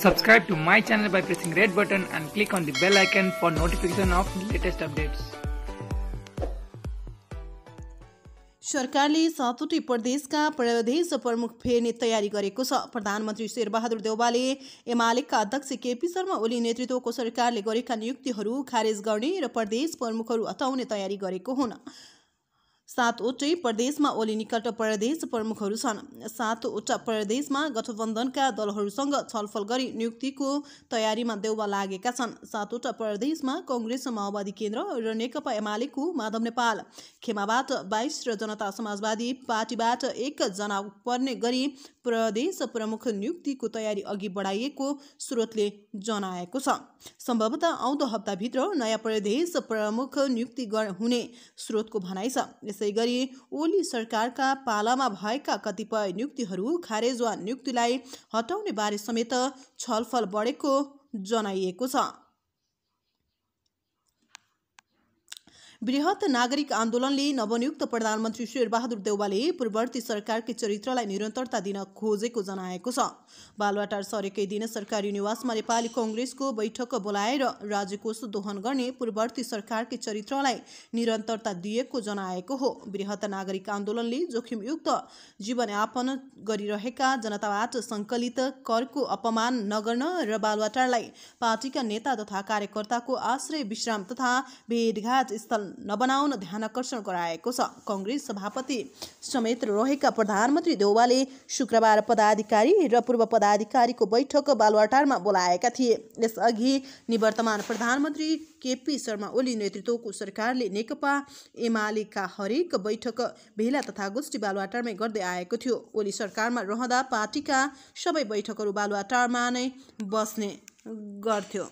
Subscribe to my channel by pressing red button and click on the bell icon for notification of latest updates. सरकारले सतोटी प्रदेशका प्रदेश प्रमुख फेर्ने तयारी गरेको छ प्रधानमन्त्री शेरबहादुर देउवाले एमालेका अध्यक्ष केपी शर्मा ओली नेतृत्वको सरकारले गरेका नियुक्तिहरू खारेज गर्ने र प्रदेश प्रमुखहरू हटाउने तयारी गरेको हुन् सातवटै प्रदेशमा ओली निकट प्रदेश प्रमुखहरू छन् सातवटा प्रदेशमा गठबन्धनका दलहरूसँग छलफल गरी नियुक्तिको तयारीमा देउवा लागेका छन् सातवटा प्रदेशमा कङ्ग्रेस माओवादी केन्द्र र नेकपा एमालेको माधव नेपाल खेमाबाट बाइस र जनता समाजवादी पार्टीबाट एकजना पर्ने गरी प्रदेश प्रमुख नियुक्तिको तयारी अघि बढाइएको स्रोतले जनाएको छ सम्भवतः आउँदो हप्ताभित्र नयाँ प्रदेश प्रमुख नियुक्ति हुने स्रोतको भनाइ छ त्यसै गरी ओली सरकारका पालामा भएका कतिपय नियुक्तिहरू खारेज वा नियुक्तिलाई हटाउने बारे समेत छलफल बढेको जनाइएको छ वृहत नागरिक आन्दोलनले नवनियुक्त प्रधानमन्त्री शेरबहादुर देउवाले पूर्ववर्ती सरकारकै चरित्रलाई निरन्तरता दिन खोजेको जनाएको छ बालवाटार सरेकै दिन सरकारी निवासमा नेपाली कङ्ग्रेसको बैठक बोलाएर राज्यकोष दोहन गर्ने पूर्ववर्ती सरकारकै चरित्रलाई निरन्तरता दिएको जनाएको हो वृहत नागरिक आन्दोलनले जोखिमयुक्त जीवनयापन गरिरहेका जनताबाट सङ्कलित करको अपमान नगर्न र बालवाटारलाई पार्टीका नेता तथा कार्यकर्ताको आश्रय विश्राम तथा भेटघाट स्थल नबनाउन ध्यान आकर्षण गराएको छ कङ्ग्रेस सभापति समेत रहेका प्रधानमन्त्री देउवाले शुक्रबार पदाधिकारी र पूर्व पदाधिकारीको बैठक बालुवाटारमा बोलाएका थिए यसअघि निवर्तमान प्रधानमन्त्री केपी शर्मा ओली नेतृत्वको सरकारले नेकपा एमालेका हरेक बैठक भेला तथा गोष्ठी बालुवाटारमै गर्दै आएको थियो ओली सरकारमा रहँदा पार्टीका सबै बैठकहरू बालुवाटारमा नै बस्ने गर्थ्यो